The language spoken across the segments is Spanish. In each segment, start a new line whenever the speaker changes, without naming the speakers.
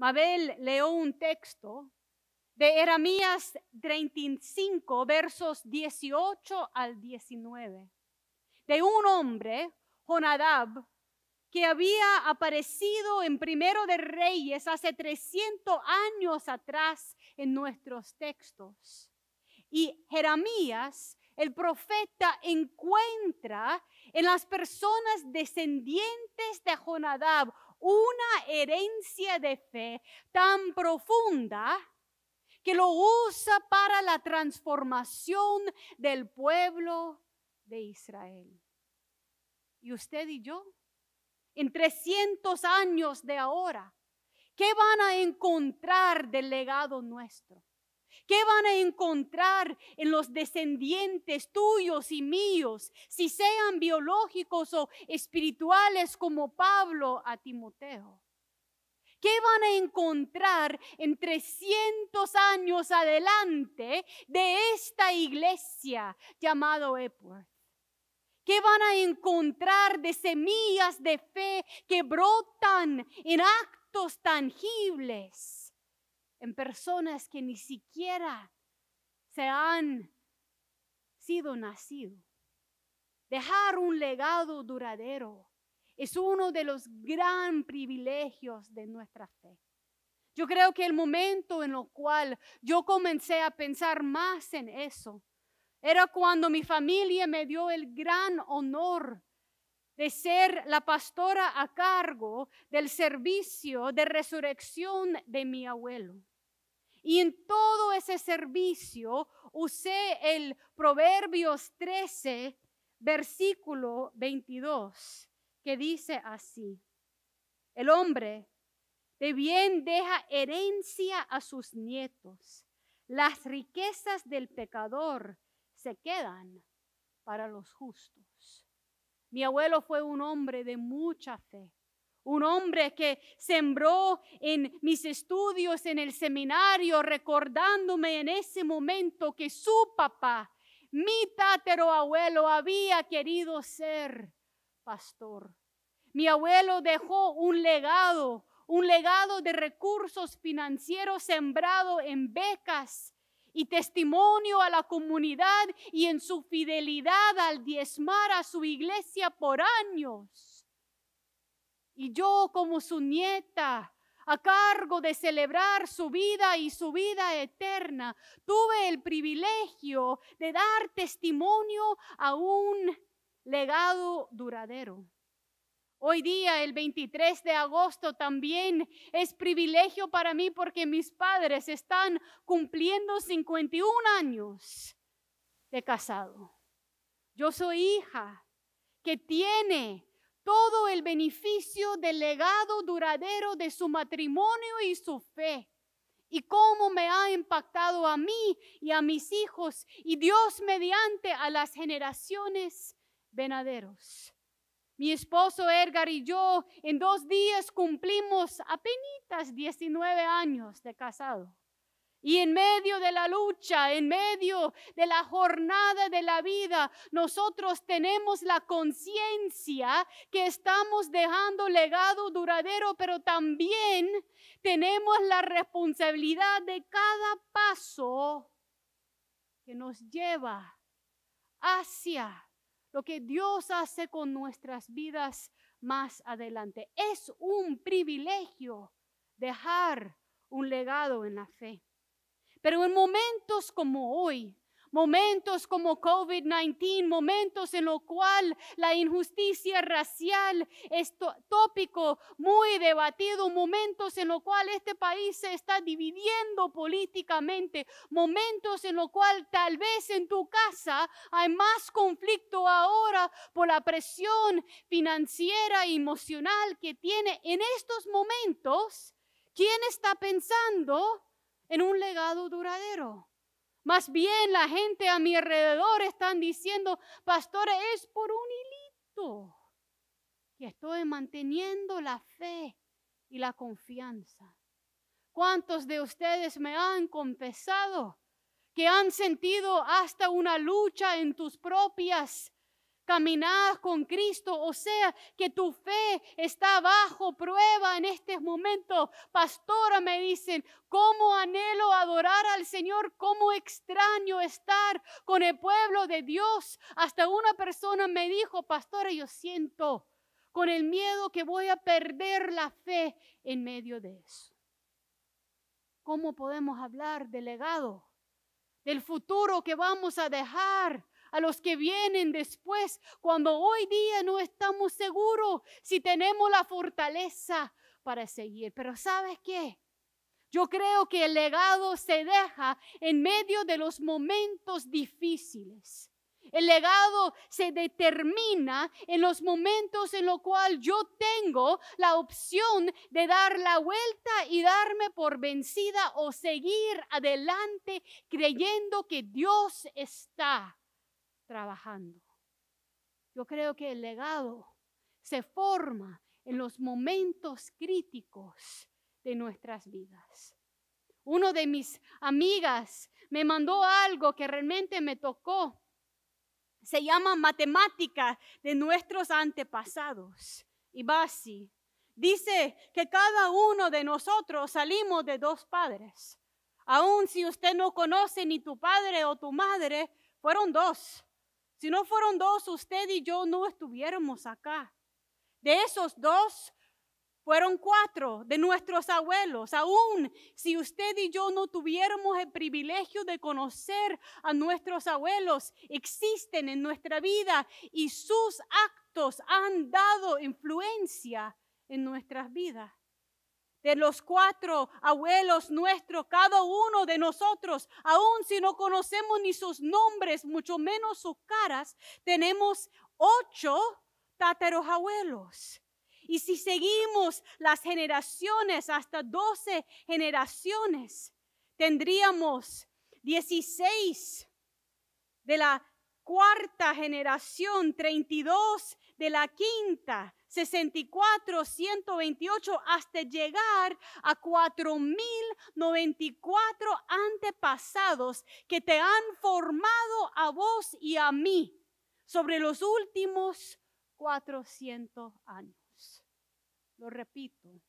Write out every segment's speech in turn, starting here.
Mabel leyó un texto de Jeremías 35, versos 18 al 19, de un hombre, Jonadab, que había aparecido en Primero de Reyes hace 300 años atrás en nuestros textos. Y Jeremías, el profeta, encuentra en las personas descendientes de Jonadab una herencia de fe tan profunda que lo usa para la transformación del pueblo de Israel. Y usted y yo, en 300 años de ahora, ¿qué van a encontrar del legado nuestro? ¿Qué van a encontrar en los descendientes tuyos y míos, si sean biológicos o espirituales como Pablo a Timoteo? ¿Qué van a encontrar en 300 años adelante de esta iglesia llamado Epworth? ¿Qué van a encontrar de semillas de fe que brotan en actos tangibles? en personas que ni siquiera se han sido nacidos. Dejar un legado duradero es uno de los gran privilegios de nuestra fe. Yo creo que el momento en el cual yo comencé a pensar más en eso era cuando mi familia me dio el gran honor de ser la pastora a cargo del servicio de resurrección de mi abuelo. Y en todo ese servicio usé el Proverbios 13, versículo 22, que dice así, el hombre de bien deja herencia a sus nietos, las riquezas del pecador se quedan para los justos. Mi abuelo fue un hombre de mucha fe un hombre que sembró en mis estudios en el seminario, recordándome en ese momento que su papá, mi abuelo, había querido ser pastor. Mi abuelo dejó un legado, un legado de recursos financieros sembrado en becas y testimonio a la comunidad y en su fidelidad al diezmar a su iglesia por años. Y yo como su nieta, a cargo de celebrar su vida y su vida eterna, tuve el privilegio de dar testimonio a un legado duradero. Hoy día, el 23 de agosto, también es privilegio para mí porque mis padres están cumpliendo 51 años de casado. Yo soy hija que tiene todo el beneficio del legado duradero de su matrimonio y su fe. Y cómo me ha impactado a mí y a mis hijos y Dios mediante a las generaciones venaderos. Mi esposo Edgar y yo en dos días cumplimos apenas 19 años de casado. Y en medio de la lucha, en medio de la jornada de la vida, nosotros tenemos la conciencia que estamos dejando legado duradero, pero también tenemos la responsabilidad de cada paso que nos lleva hacia lo que Dios hace con nuestras vidas más adelante. Es un privilegio dejar un legado en la fe. Pero en momentos como hoy, momentos como COVID-19, momentos en los cuales la injusticia racial es tópico muy debatido, momentos en los cuales este país se está dividiendo políticamente, momentos en los cuales tal vez en tu casa hay más conflicto ahora por la presión financiera y emocional que tiene en estos momentos. ¿Quién está pensando? en un legado duradero. Más bien la gente a mi alrededor están diciendo, pastor, es por un hilito que estoy manteniendo la fe y la confianza. ¿Cuántos de ustedes me han confesado que han sentido hasta una lucha en tus propias caminadas con Cristo, o sea, que tu fe está bajo prueba en este momento. Pastora, me dicen, cómo anhelo adorar al Señor, cómo extraño estar con el pueblo de Dios. Hasta una persona me dijo, pastora, yo siento con el miedo que voy a perder la fe en medio de eso. ¿Cómo podemos hablar del legado, del futuro que vamos a dejar? a los que vienen después, cuando hoy día no estamos seguros si tenemos la fortaleza para seguir. Pero ¿sabes qué? Yo creo que el legado se deja en medio de los momentos difíciles. El legado se determina en los momentos en los cuales yo tengo la opción de dar la vuelta y darme por vencida o seguir adelante creyendo que Dios está trabajando. Yo creo que el legado se forma en los momentos críticos de nuestras vidas. Una de mis amigas me mandó algo que realmente me tocó. Se llama matemática de nuestros antepasados. Y Basi Dice que cada uno de nosotros salimos de dos padres. Aún si usted no conoce ni tu padre o tu madre, fueron dos. Si no fueron dos, usted y yo no estuviéramos acá. De esos dos fueron cuatro de nuestros abuelos. Aún si usted y yo no tuviéramos el privilegio de conocer a nuestros abuelos, existen en nuestra vida y sus actos han dado influencia en nuestras vidas de los cuatro abuelos nuestros, cada uno de nosotros, aun si no conocemos ni sus nombres, mucho menos sus caras, tenemos ocho táteros abuelos. Y si seguimos las generaciones, hasta doce generaciones, tendríamos dieciséis de la cuarta generación, treinta y dos de la quinta, 64, 128, hasta llegar a 4094 antepasados que te han formado a vos y a mí sobre los últimos 400 años. Lo repito,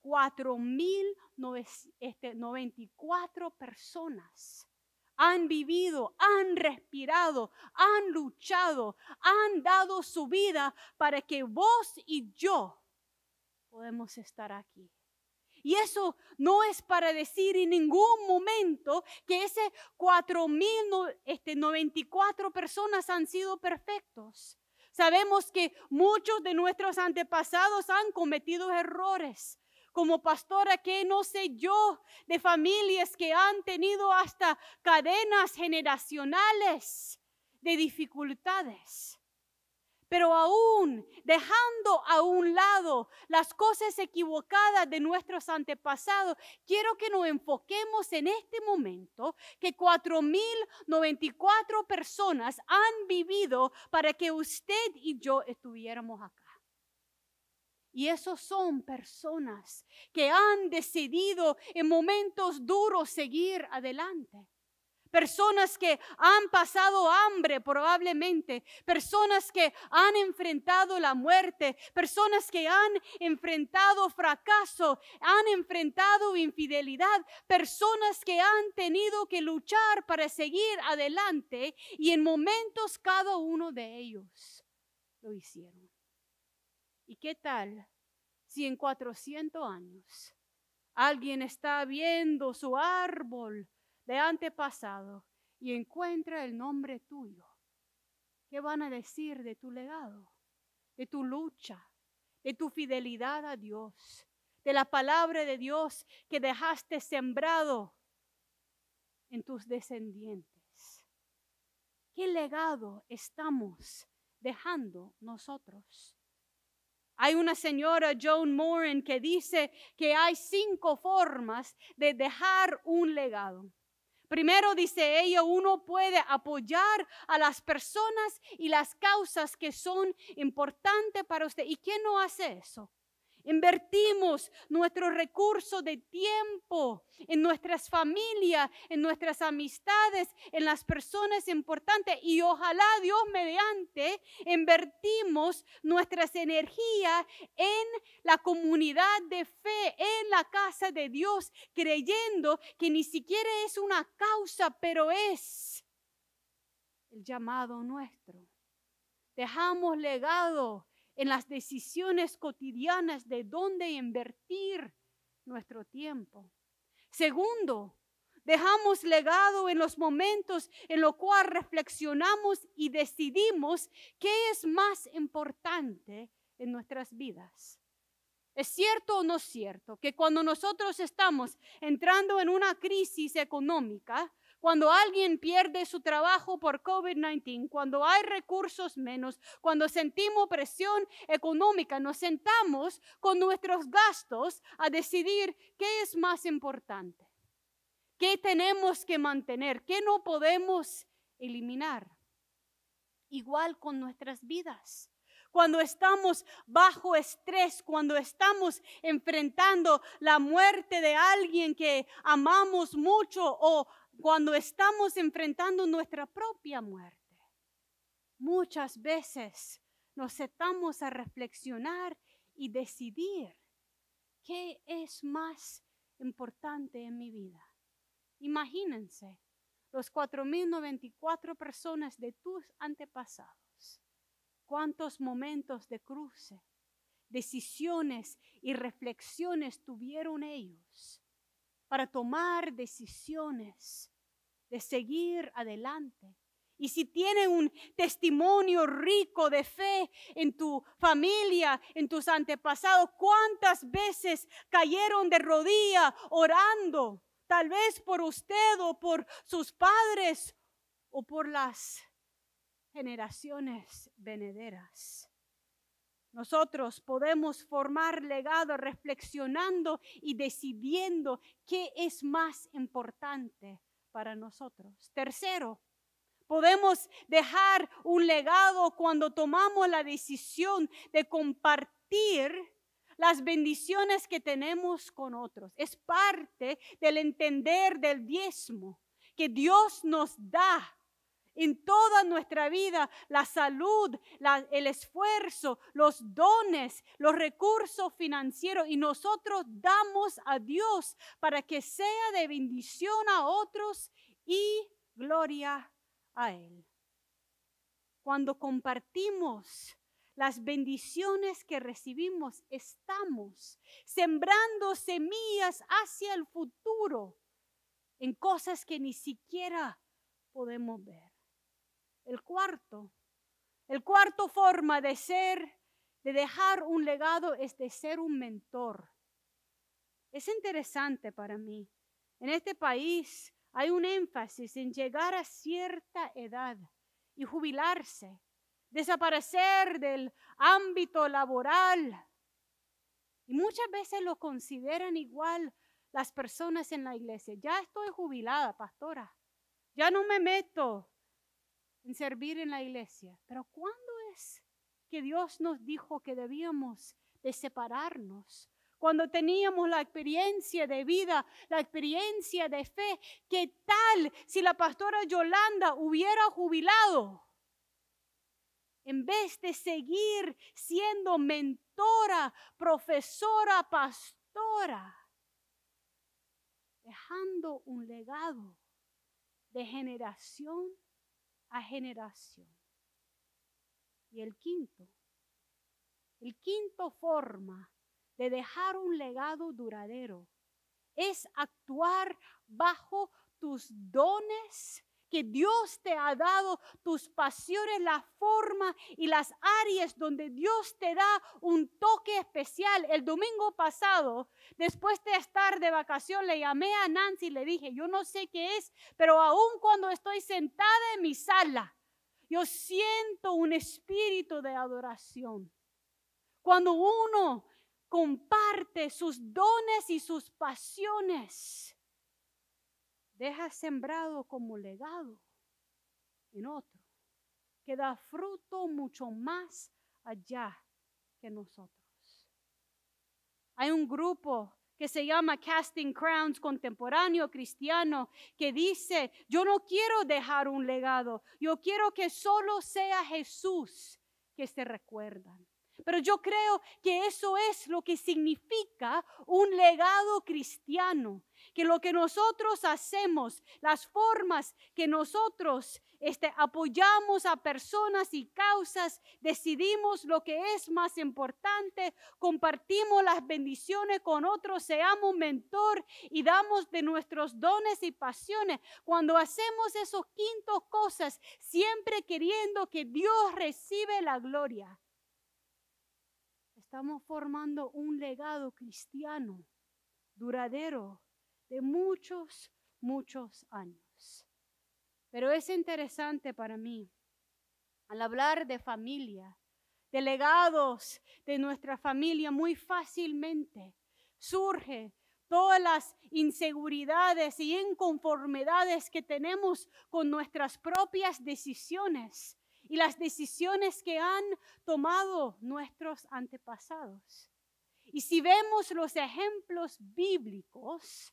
4094 este, personas han vivido, han respirado, han luchado, han dado su vida para que vos y yo podemos estar aquí. Y eso no es para decir en ningún momento que ese 4.094 este, personas han sido perfectos. Sabemos que muchos de nuestros antepasados han cometido errores como pastora que no sé yo de familias que han tenido hasta cadenas generacionales de dificultades. Pero aún dejando a un lado las cosas equivocadas de nuestros antepasados, quiero que nos enfoquemos en este momento que 4.094 personas han vivido para que usted y yo estuviéramos acá. Y esos son personas que han decidido en momentos duros seguir adelante. Personas que han pasado hambre probablemente, personas que han enfrentado la muerte, personas que han enfrentado fracaso, han enfrentado infidelidad, personas que han tenido que luchar para seguir adelante y en momentos cada uno de ellos lo hicieron. ¿Y qué tal si en 400 años alguien está viendo su árbol de antepasado y encuentra el nombre tuyo? ¿Qué van a decir de tu legado, de tu lucha, de tu fidelidad a Dios, de la palabra de Dios que dejaste sembrado en tus descendientes? ¿Qué legado estamos dejando nosotros? Hay una señora, Joan Moran, que dice que hay cinco formas de dejar un legado. Primero, dice ella, uno puede apoyar a las personas y las causas que son importantes para usted. ¿Y quién no hace eso? Invertimos nuestro recurso de tiempo en nuestras familias, en nuestras amistades, en las personas importantes y ojalá Dios mediante invertimos nuestras energías en la comunidad de fe, en la casa de Dios, creyendo que ni siquiera es una causa, pero es el llamado nuestro. Dejamos legado en las decisiones cotidianas de dónde invertir nuestro tiempo. Segundo, dejamos legado en los momentos en los cuales reflexionamos y decidimos qué es más importante en nuestras vidas. ¿Es cierto o no es cierto que cuando nosotros estamos entrando en una crisis económica, cuando alguien pierde su trabajo por COVID-19, cuando hay recursos menos, cuando sentimos presión económica, nos sentamos con nuestros gastos a decidir qué es más importante, qué tenemos que mantener, qué no podemos eliminar. Igual con nuestras vidas cuando estamos bajo estrés, cuando estamos enfrentando la muerte de alguien que amamos mucho o cuando estamos enfrentando nuestra propia muerte. Muchas veces nos sentamos a reflexionar y decidir qué es más importante en mi vida. Imagínense los 4.094 personas de tus antepasados. ¿Cuántos momentos de cruce, decisiones y reflexiones tuvieron ellos para tomar decisiones, de seguir adelante. Y si tiene un testimonio rico de fe en tu familia, en tus antepasados, cuántas veces cayeron de rodilla orando, tal vez por usted o por sus padres o por las generaciones venederas. Nosotros podemos formar legado reflexionando y decidiendo qué es más importante para nosotros. Tercero, podemos dejar un legado cuando tomamos la decisión de compartir las bendiciones que tenemos con otros. Es parte del entender del diezmo que Dios nos da en toda nuestra vida, la salud, el esfuerzo, los dones, los recursos financieros y nosotros damos a Dios para que sea de bendición a otros y gloria a Él. Cuando compartimos las bendiciones que recibimos, estamos sembrando semillas hacia el futuro en cosas que ni siquiera podemos ver el cuarto. El cuarto forma de ser, de dejar un legado, es de ser un mentor. Es interesante para mí. En este país hay un énfasis en llegar a cierta edad y jubilarse, desaparecer del ámbito laboral. Y muchas veces lo consideran igual las personas en la iglesia. Ya estoy jubilada, pastora. Ya no me meto en servir en la iglesia. Pero ¿cuándo es que Dios nos dijo que debíamos de separarnos? Cuando teníamos la experiencia de vida, la experiencia de fe, ¿qué tal si la pastora Yolanda hubiera jubilado? En vez de seguir siendo mentora, profesora, pastora, dejando un legado de generación a generación. Y el quinto, el quinto forma de dejar un legado duradero es actuar bajo tus dones que Dios te ha dado, tus pasiones, la forma y las áreas donde Dios te da un toque especial. El domingo pasado, después de estar de vacación, le llamé a Nancy y le dije, yo no sé qué es, pero aún cuando estoy sentada en mi sala, yo siento un espíritu de adoración. Cuando uno comparte sus dones y sus pasiones, deja sembrado como legado en otro, que da fruto mucho más allá que nosotros. Hay un grupo que se llama Casting Crowns Contemporáneo Cristiano, que dice, yo no quiero dejar un legado, yo quiero que solo sea Jesús que se recuerdan. Pero yo creo que eso es lo que significa un legado cristiano, que lo que nosotros hacemos, las formas que nosotros este, apoyamos a personas y causas, decidimos lo que es más importante, compartimos las bendiciones con otros, seamos mentor y damos de nuestros dones y pasiones. Cuando hacemos esos quintos cosas, siempre queriendo que Dios recibe la gloria estamos formando un legado cristiano duradero de muchos, muchos años. Pero es interesante para mí, al hablar de familia, de legados de nuestra familia, muy fácilmente surge todas las inseguridades y inconformidades que tenemos con nuestras propias decisiones y las decisiones que han tomado nuestros antepasados. Y si vemos los ejemplos bíblicos,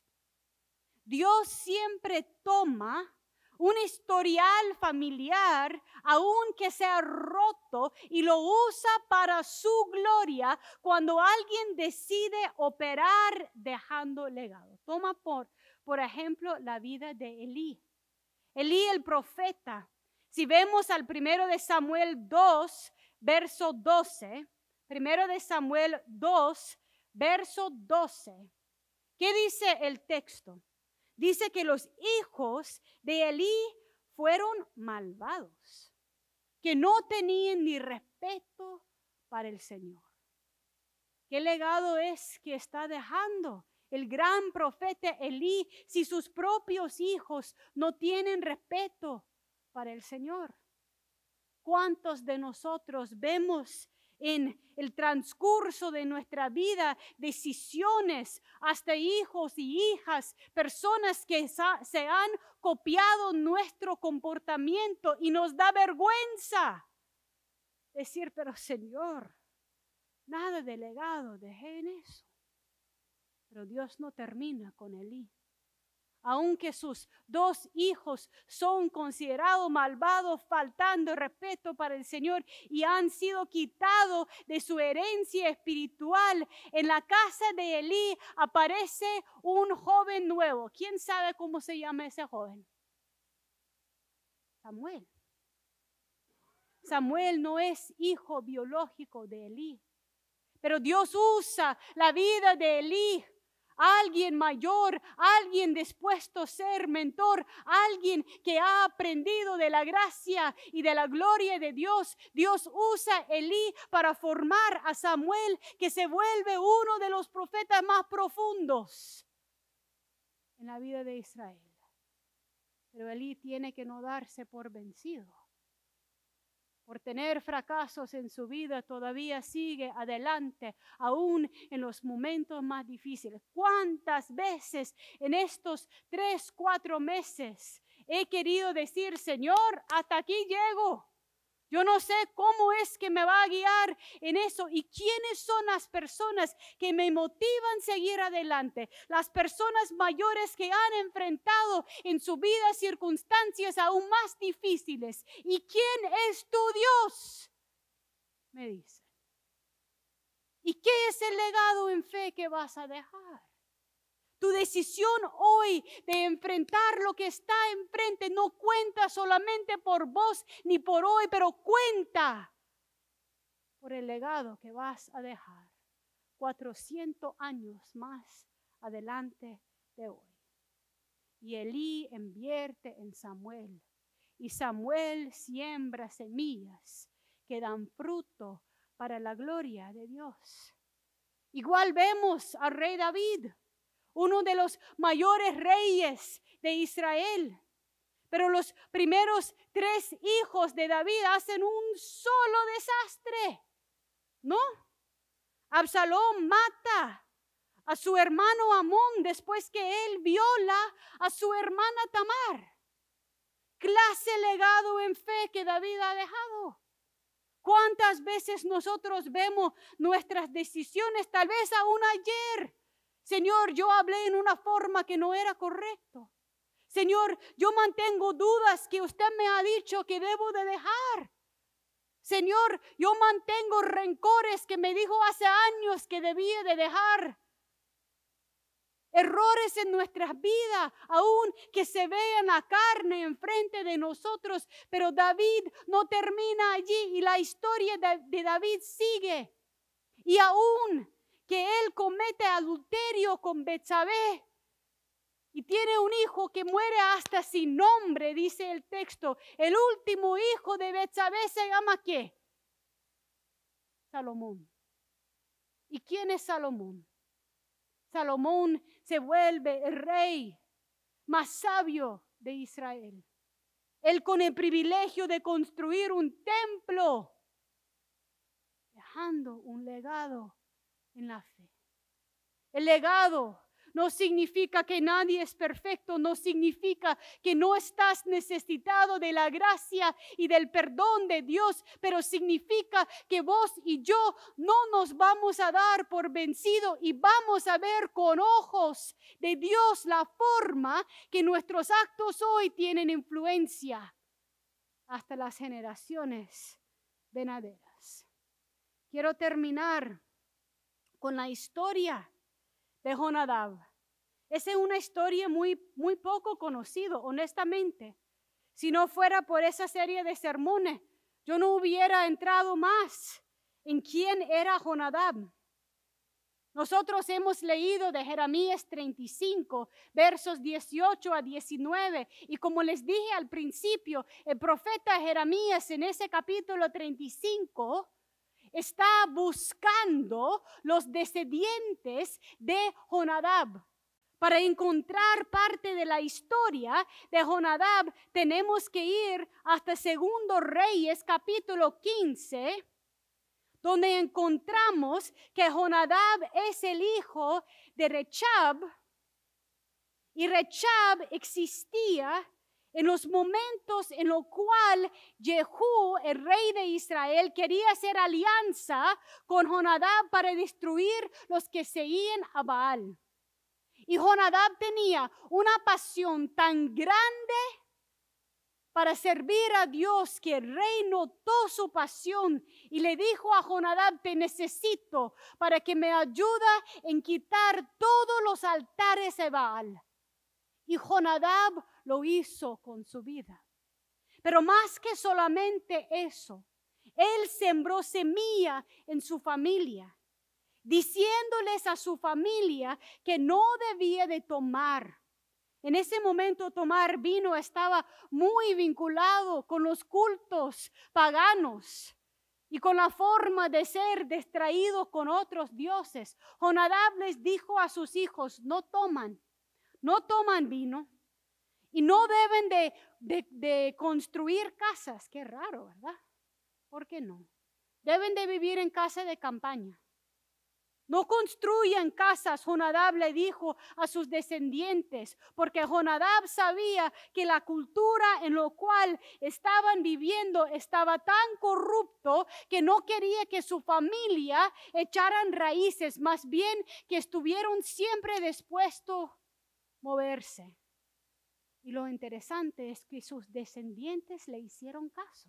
Dios siempre toma un historial familiar, aunque sea roto, y lo usa para su gloria cuando alguien decide operar dejando legado. Toma por, por ejemplo, la vida de Elí. Elí el profeta si vemos al primero de Samuel 2, verso 12, primero de Samuel 2, verso 12, ¿qué dice el texto? Dice que los hijos de Elí fueron malvados, que no tenían ni respeto para el Señor. ¿Qué legado es que está dejando el gran profeta Elí si sus propios hijos no tienen respeto para el Señor. ¿Cuántos de nosotros vemos en el transcurso de nuestra vida decisiones, hasta hijos y hijas, personas que se han copiado nuestro comportamiento y nos da vergüenza decir, pero Señor, nada de legado, dejen eso. Pero Dios no termina con el hijo aunque sus dos hijos son considerados malvados, faltando respeto para el Señor y han sido quitados de su herencia espiritual. En la casa de Elí aparece un joven nuevo. ¿Quién sabe cómo se llama ese joven? Samuel. Samuel no es hijo biológico de Elí, pero Dios usa la vida de Elí alguien mayor, alguien dispuesto a ser mentor, alguien que ha aprendido de la gracia y de la gloria de Dios. Dios usa Elí para formar a Samuel, que se vuelve uno de los profetas más profundos en la vida de Israel. Pero Elí tiene que no darse por vencido por tener fracasos en su vida, todavía sigue adelante, aún en los momentos más difíciles. ¿Cuántas veces en estos tres, cuatro meses he querido decir, Señor, hasta aquí llego? Yo no sé cómo es que me va a guiar en eso y quiénes son las personas que me motivan a seguir adelante. Las personas mayores que han enfrentado en su vida circunstancias aún más difíciles. ¿Y quién es tu Dios? Me dice. ¿Y qué es el legado en fe que vas a dejar? Tu decisión hoy de enfrentar lo que está enfrente no cuenta solamente por vos ni por hoy, pero cuenta por el legado que vas a dejar 400 años más adelante de hoy. Y Elí invierte en Samuel. Y Samuel siembra semillas que dan fruto para la gloria de Dios. Igual vemos al rey David uno de los mayores reyes de Israel. Pero los primeros tres hijos de David hacen un solo desastre, ¿no? Absalón mata a su hermano Amón después que él viola a su hermana Tamar. Clase legado en fe que David ha dejado. ¿Cuántas veces nosotros vemos nuestras decisiones, tal vez aún ayer, Señor, yo hablé en una forma que no era correcto. Señor, yo mantengo dudas que usted me ha dicho que debo de dejar. Señor, yo mantengo rencores que me dijo hace años que debía de dejar. Errores en nuestras vidas, aún que se vean la carne enfrente de nosotros. Pero David no termina allí y la historia de David sigue. Y aún que él comete adulterio con Betsabé y tiene un hijo que muere hasta sin nombre, dice el texto. El último hijo de Betsabé se llama ¿qué? Salomón. ¿Y quién es Salomón? Salomón se vuelve el rey más sabio de Israel. Él con el privilegio de construir un templo, dejando un legado en la fe. El legado no significa que nadie es perfecto, no significa que no estás necesitado de la gracia y del perdón de Dios, pero significa que vos y yo no nos vamos a dar por vencido y vamos a ver con ojos de Dios la forma que nuestros actos hoy tienen influencia hasta las generaciones venaderas. Quiero terminar con la historia de Jonadab. Esa es una historia muy, muy poco conocida, honestamente. Si no fuera por esa serie de sermones, yo no hubiera entrado más en quién era Jonadab. Nosotros hemos leído de Jeremías 35, versos 18 a 19, y como les dije al principio, el profeta Jeremías en ese capítulo 35 está buscando los descendientes de Jonadab. Para encontrar parte de la historia de Jonadab, tenemos que ir hasta Segundo Reyes capítulo 15, donde encontramos que Jonadab es el hijo de Rechab, y Rechab existía en los momentos en los cuales Jehú, el rey de Israel, quería hacer alianza con Jonadab para destruir los que seguían a Baal. Y Jonadab tenía una pasión tan grande para servir a Dios que el rey notó su pasión y le dijo a Jonadab, te necesito para que me ayuda en quitar todos los altares de Baal. Y Jonadab lo hizo con su vida. Pero más que solamente eso, Él sembró semilla en su familia, diciéndoles a su familia que no debía de tomar. En ese momento tomar vino estaba muy vinculado con los cultos paganos y con la forma de ser distraído con otros dioses. Jonadab les dijo a sus hijos, no toman, no toman vino y no deben de, construir casas. Qué raro, ¿verdad? ¿Por qué no? Deben de vivir en casa de campaña. No construyan casas, Jonadab le dijo a sus descendientes, porque Jonadab sabía que la cultura en la cual estaban viviendo estaba tan corrupto que no quería que su familia echaran raíces, más bien que estuvieron siempre dispuestos a moverse. Y lo interesante es que sus descendientes le hicieron caso.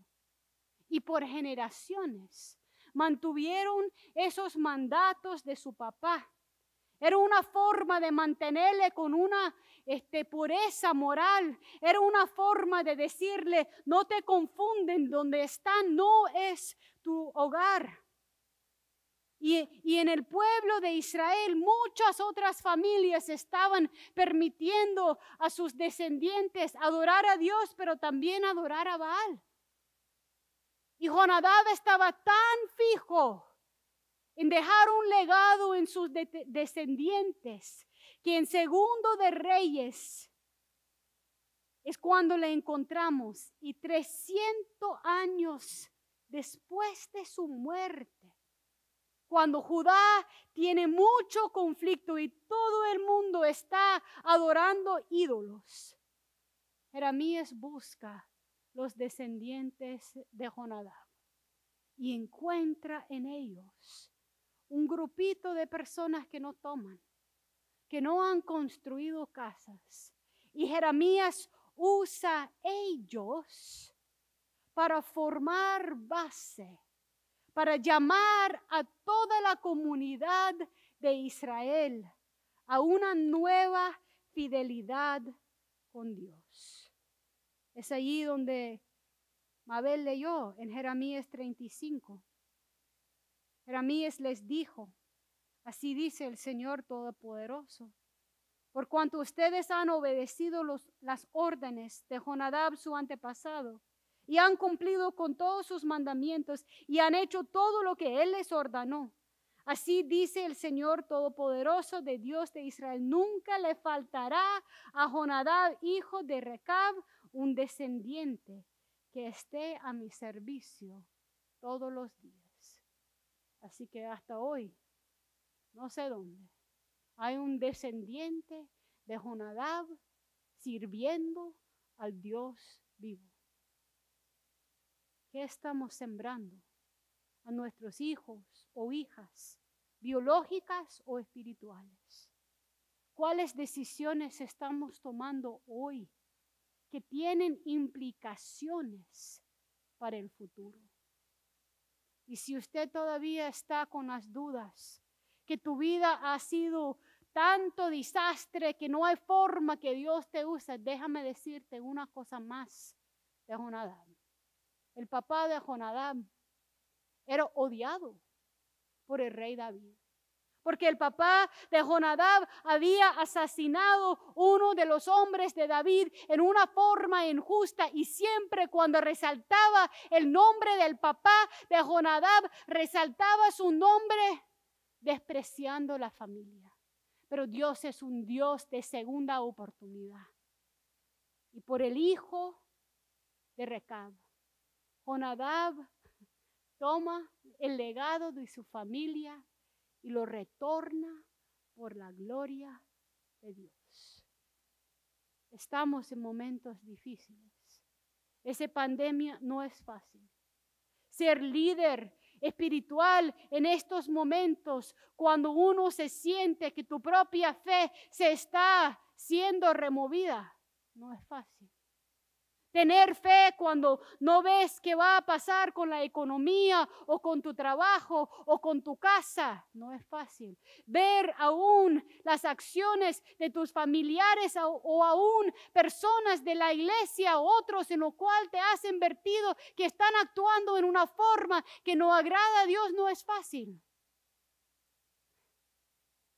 Y por generaciones mantuvieron esos mandatos de su papá. Era una forma de mantenerle con una este, pureza moral. Era una forma de decirle, no te confunden, donde están no es tu hogar. Y, en el pueblo de Israel muchas otras familias estaban permitiendo a sus descendientes adorar a Dios, pero también adorar a Baal. Y Jonadab estaba tan fijo en dejar un legado en sus descendientes que en Segundo de Reyes es cuando le encontramos y 300 años después de su muerte cuando Judá tiene mucho conflicto y todo el mundo está adorando ídolos. Jeremías busca los descendientes de Jonadab y encuentra en ellos un grupito de personas que no toman, que no han construido casas. Y Jeremías usa ellos para formar base para llamar a toda la comunidad de Israel a una nueva fidelidad con Dios. Es allí donde Mabel leyó en Jeremías 35. Jeremías les dijo, así dice el Señor Todopoderoso, por cuanto ustedes han obedecido las órdenes de Jonadab, su antepasado, y han cumplido con todos sus mandamientos y han hecho todo lo que Él les ordenó. Así dice el Señor Todopoderoso de Dios de Israel, nunca le faltará a Jonadab, hijo de Recab, un descendiente que esté a mi servicio todos los días. Así que hasta hoy, no sé dónde, hay un descendiente de Jonadab sirviendo al Dios vivo estamos sembrando? A nuestros hijos o hijas, biológicas o espirituales. ¿Cuáles decisiones estamos tomando hoy que tienen implicaciones para el futuro? Y si usted todavía está con las dudas, que tu vida ha sido tanto desastre que no hay forma que Dios te use, déjame decirte una cosa más. Es una el papá de Jonadab, era odiado por el rey David. Porque el papá de Jonadab había asesinado uno de los hombres de David en una forma injusta y siempre cuando resaltaba el nombre del papá de Jonadab, resaltaba su nombre despreciando la familia. Pero Dios es un Dios de segunda oportunidad. Y por el hijo de Recado. Jonadab toma el legado de su familia y lo retorna por la gloria de Dios. Estamos en momentos difíciles. Esa pandemia no es fácil. Ser líder espiritual en estos momentos, cuando uno se siente que tu propia fe se está siendo removida, no es fácil. Tener fe cuando no ves qué va a pasar con la economía o con tu trabajo o con tu casa. No es fácil. Ver aún las acciones de tus familiares o aún personas de la iglesia, o otros en lo cual te has invertido, que están actuando en una forma que no agrada a Dios, no es fácil.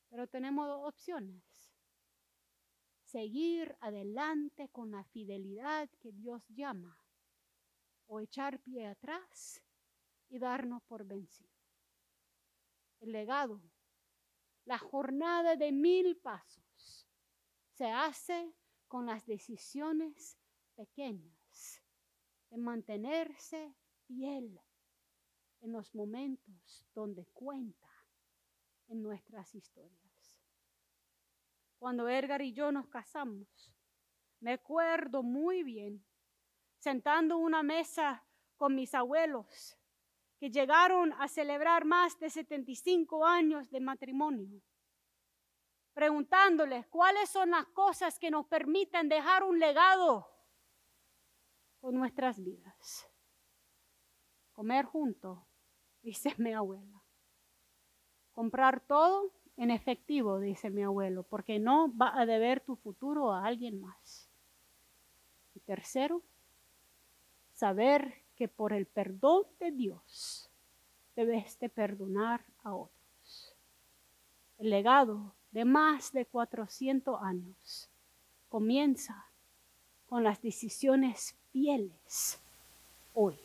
Pero tenemos dos opciones seguir adelante con la fidelidad que Dios llama, o echar pie atrás y darnos por vencido. El legado, la jornada de mil pasos, se hace con las decisiones pequeñas de mantenerse fiel en los momentos donde cuenta en nuestras historias cuando Edgar y yo nos casamos. Me acuerdo muy bien, sentando una mesa con mis abuelos que llegaron a celebrar más de 75 años de matrimonio, preguntándoles cuáles son las cosas que nos permiten dejar un legado con nuestras vidas. Comer juntos, dice mi abuela. Comprar todo en efectivo, dice mi abuelo, porque no va a deber tu futuro a alguien más. Y tercero, saber que por el perdón de Dios debes de perdonar a otros. El legado de más de 400 años comienza con las decisiones fieles hoy.